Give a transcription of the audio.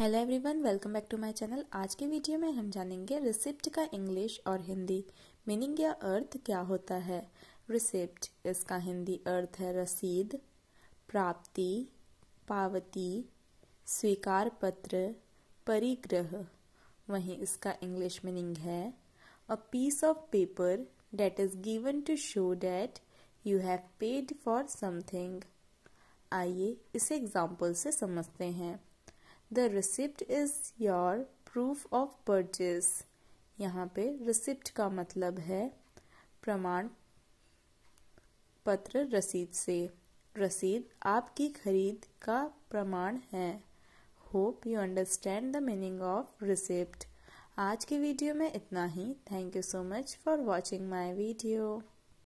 hello everyone welcome back to my channel आज के video में हम जानेंगे रिसिप्ट का इंग्लिश और हिंदी मीनिंग या अर्थ क्या होता है रिसिप्ट इसका हिंदी अर्थ है रसीद प्राप्ति पावती स्वीकार पत्र परिग्रह वहीं इसका इंग्लिश मीनिंग है a piece of paper that is given to show that you have paid for something आइए इसे एग्जाम्पल से समझते हैं the receipt is your proof of purchase यहाँ पे रिसिप्ट का मतलब है प्रमाण पत्र रसीद से रसीद आपकी खरीद का प्रमाण है hope you understand the meaning of receipt आज के वीडियो में इतना ही thank you so much for watching my video